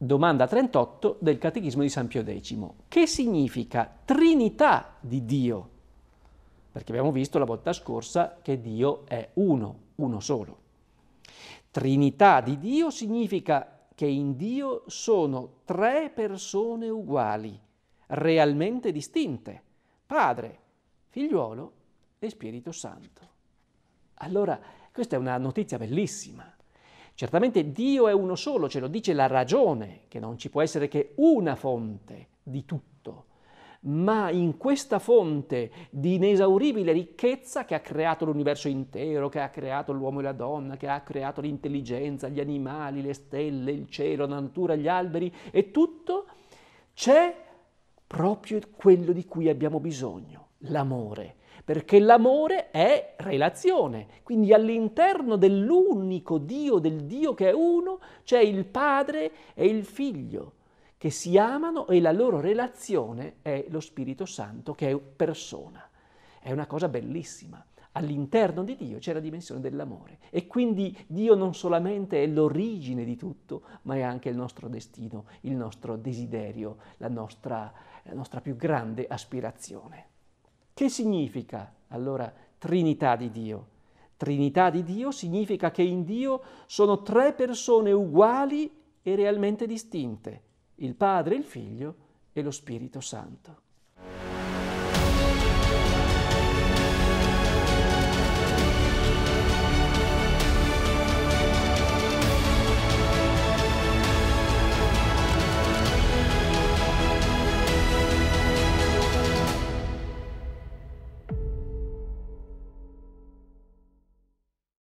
Domanda 38 del Catechismo di San Pio X. Che significa Trinità di Dio? Perché abbiamo visto la volta scorsa che Dio è uno, uno solo. Trinità di Dio significa che in Dio sono tre persone uguali, realmente distinte, Padre, Figliuolo e Spirito Santo. Allora, questa è una notizia bellissima. Certamente Dio è uno solo, ce lo dice la ragione, che non ci può essere che una fonte di tutto, ma in questa fonte di inesauribile ricchezza che ha creato l'universo intero, che ha creato l'uomo e la donna, che ha creato l'intelligenza, gli animali, le stelle, il cielo, la natura, gli alberi e tutto, c'è proprio quello di cui abbiamo bisogno, l'amore, perché l'amore è relazione, quindi all'interno dell'unico Dio, del Dio che è uno, c'è il padre e il figlio che si amano e la loro relazione è lo Spirito Santo che è persona. È una cosa bellissima. All'interno di Dio c'è la dimensione dell'amore e quindi Dio non solamente è l'origine di tutto, ma è anche il nostro destino, il nostro desiderio, la nostra, la nostra più grande aspirazione. Che significa allora Trinità di Dio? Trinità di Dio significa che in Dio sono tre persone uguali e realmente distinte, il Padre, il Figlio e lo Spirito Santo.